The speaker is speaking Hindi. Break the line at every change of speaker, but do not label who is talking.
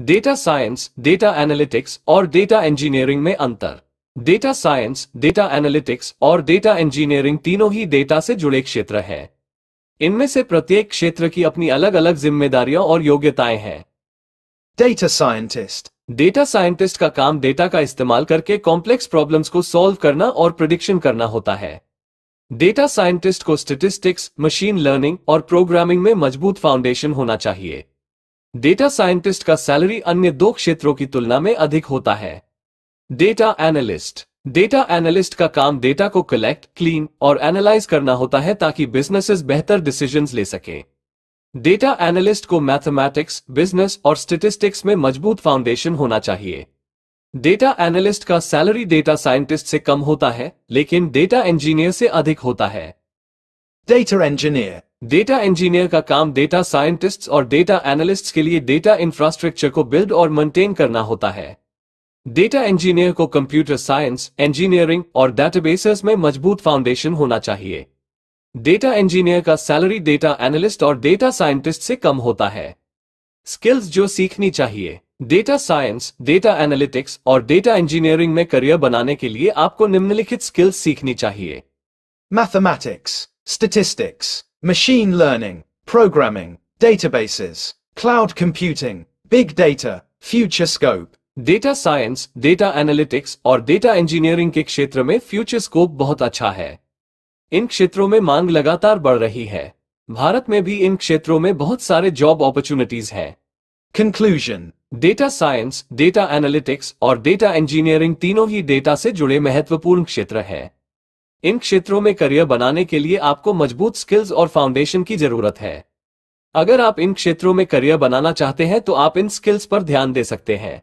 डेटा साइंस डेटा एनालिटिक्स और डेटा इंजीनियरिंग में अंतर डेटा साइंस डेटा एनालिटिक्स और डेटा इंजीनियरिंग तीनों ही डेटा से जुड़े क्षेत्र हैं इनमें से प्रत्येक क्षेत्र की अपनी अलग अलग जिम्मेदारियां और योग्यताएं हैं डेटा साइंटिस्ट डेटा साइंटिस्ट का काम डेटा का इस्तेमाल करके कॉम्प्लेक्स प्रॉब्लम्स को सॉल्व करना और प्रडिक्शन करना होता है डेटा साइंटिस्ट को स्टेटिस्टिक्स मशीन लर्निंग और प्रोग्रामिंग में मजबूत फाउंडेशन होना चाहिए डेटा साइंटिस्ट का सैलरी अन्य दो क्षेत्रों की तुलना में अधिक होता है डेटा एनालिस्ट डेटा एनालिस्ट का काम डेटा को कलेक्ट क्लीन और एनालाइज करना होता है ताकि बिजनेसेस बेहतर डिसीजन ले सके डेटा एनालिस्ट को मैथमेटिक्स बिजनेस और स्टेटिस्टिक्स में मजबूत फाउंडेशन होना चाहिए डेटा एनालिस्ट का सैलरी डेटा साइंटिस्ट से कम होता है लेकिन डेटा इंजीनियर से अधिक होता है डेटा इंजीनियर डेटा इंजीनियर का काम डेटा साइंटिस्ट्स और डेटा एनालिस्ट्स के लिए डेटा इंफ्रास्ट्रक्चर को बिल्ड और मेंटेन करना होता है डेटा इंजीनियर को कंप्यूटर साइंस इंजीनियरिंग और डेटाबेसेस में मजबूत फाउंडेशन होना चाहिए डेटा इंजीनियर का सैलरी डेटा एनालिस्ट और डेटा साइंटिस्ट से कम होता है स्किल्स जो सीखनी चाहिए डेटा साइंस डेटा एनालिटिक्स और डेटा इंजीनियरिंग में करियर बनाने के लिए आपको
निम्नलिखित स्किल्स सीखनी चाहिए mathematics statistics machine learning, programming, databases, cloud computing, big data, future scope. Data science data analytics और डेटा इंजीनियरिंग के क्षेत्र
में फ्यूचर स्कोप बहुत अच्छा है इन क्षेत्रों में मांग लगातार बढ़ रही है भारत में भी इन क्षेत्रों में बहुत सारे जॉब अपॉर्चुनिटीज हैं conclusion data science data analytics और डेटा इंजीनियरिंग तीनों ही डेटा से जुड़े महत्वपूर्ण क्षेत्र हैं इन क्षेत्रों में करियर बनाने के लिए आपको मजबूत स्किल्स और फाउंडेशन की जरूरत है अगर आप इन क्षेत्रों में करियर बनाना चाहते हैं तो आप इन स्किल्स पर ध्यान दे सकते हैं